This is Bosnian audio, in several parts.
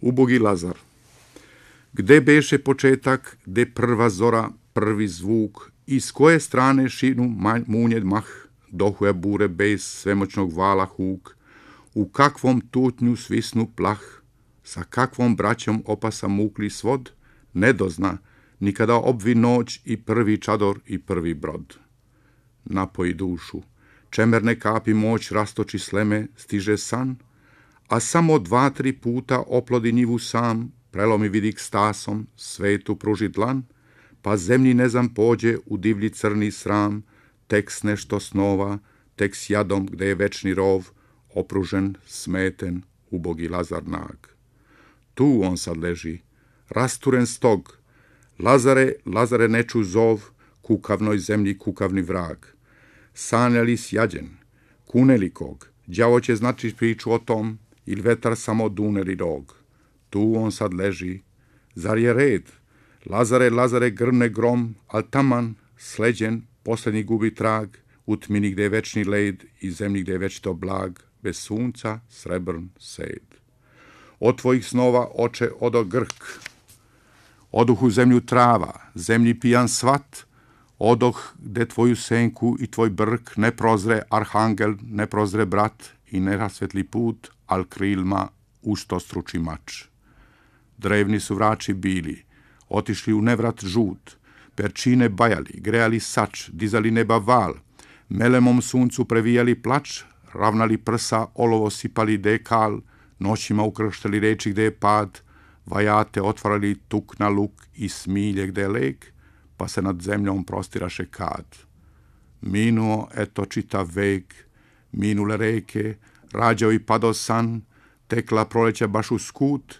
ubogi Lazar. Gde beše početak, gde prva zora, prvi zvuk, iz koje strane šinu munjed mah, dohuja bure bez svemoćnog vala huk, u kakvom tutnju svisnu plah, sa kakvom braćom opasa mukli svod, ne dozna, nikada obvi noć i prvi čador i prvi brod. Napoji dušu, čemerne kapi moć rastoči sleme, stiže san, a samo dva, tri puta oplodi njivu sam, prelomi vidik stasom, svetu pruži dlan, pa zemlji ne znam pođe u divlji crni sram, tek s nešto snova, tek s jadom gde je večni rov, opružen, smeten, ubogi Lazar nag. Tu on sad leži, rasturen stog, Lazare, Lazare neču zov, kukavnoj zemlji kukavni vrag. Sanelis sjađen, kunelikog, kog, će znači priču o tom, il vetar samo duner i dog. Tu on sad leži. Zar je red? Lazare, Lazare, grmne grom, al taman, sleđen, posljednji gubi trag, u tmini gde je večni led i zemlji gde je večito blag, bez sunca, srebrn, sed. Od tvojih snova oče odo grk, oduh u zemlju trava, zemlji pijan svat, odoh gde tvoju senku i tvoj brk ne prozre arhangel, ne prozre brat, i ne put, al krilma usto struči mač. Drevni su vrači bili, otišli u nevrat žut, perčine bajali, grejali sač, dizali neba val, melemom suncu previjali plač, ravnali prsa, olovo sipali dekal, noćima ukrštali reči gde je pad, vajate otvarali tuk na luk i smilje gde je lek, pa se nad zemljom prostiraše kad. Minuo eto čita vek, minule reke, rađao i padao san, tekla proleća baš u skut,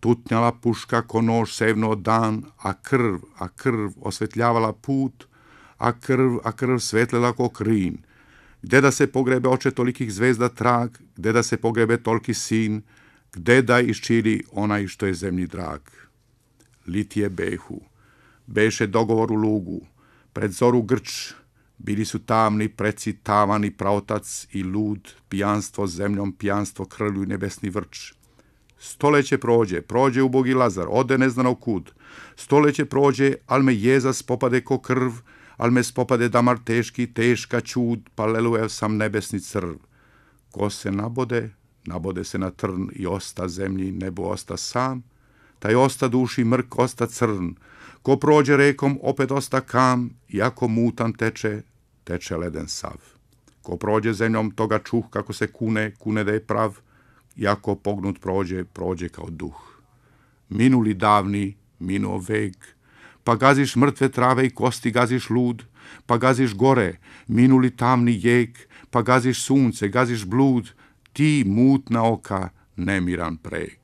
tutnjala puška ko nož sevno dan, a krv, a krv osvetljavala put, a krv, a krv svetlela ko krin. Gde da se pogrebe oče tolikih zvezda trag, gde da se pogrebe tolki sin, gde da iščili onaj što je zemlji drag. Litije behu, beše dogovor u lugu, pred zoru grč, Bili su tamni preci, tamani praotac i lud, pijanstvo zemljom, pijanstvo krlju i nebesni vrč. Stoleće prođe, prođe u bogi Lazar, ode neznano kud. Stoleće prođe, al me jeza spopade ko krv, al me spopade damar teški, teška čud, pa sam nebesni crv. Ko se nabode, nabode se na trn i osta zemlji, nebo osta sam, taj osta duši mrk, osta crn, Ko prođe rekom, opet osta kam, jako mutan teče, teče leden sav. Ko prođe zemljom, toga čuh kako se kune, kune da je prav, jako pognut prođe, prođe kao duh. Minuli davni, minuo vek, pa gaziš mrtve trave i kosti, gaziš lud, pa gaziš gore, minuli tamni jek, pa gaziš sunce, gaziš blud, ti mutna oka, nemiran preg.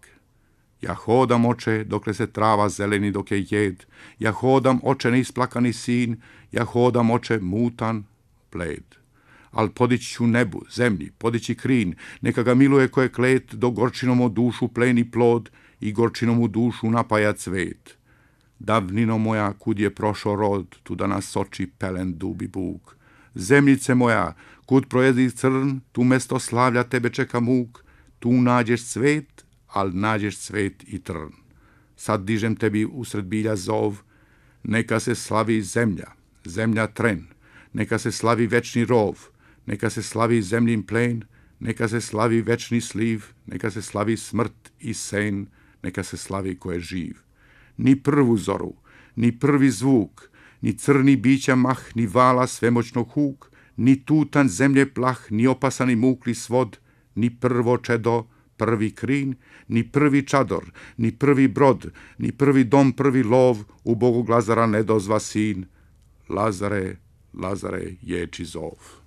Ja hodam, oče, dokle se trava zeleni dok je jed. Ja hodam, oče, neisplakani sin. Ja hodam, oče, mutan, bled. Al podići ću nebu, zemlji, podići krin. Neka ga miluje koje klet, do gorčinom u dušu pleni plod i gorčinom u dušu napaja cvet. Davnino moja, kud je prošo rod, tu da nas oči pelen dubi buk. Zemljice moja, kud projezi crn, tu mesto slavlja tebe čeka muk, tu nađeš cvet, al nađeš cvet i trn. Sad dižem tebi usred bilja zov, neka se slavi zemlja, zemlja tren, neka se slavi večni rov, neka se slavi zemljin plen, neka se slavi večni sliv, neka se slavi smrt i sen, neka se slavi ko je živ. Ni prvu zoru, ni prvi zvuk, ni crni bića mah, ni vala svemoćnog huk, ni tutan zemlje plah, ni opasani mukli svod, ni prvo čedo, prvi krin, ni prvi čador, ni prvi brod, ni prvi dom, prvi lov, u Bogu Lazara ne dozva sin. Lazare, Lazare, ječi zov.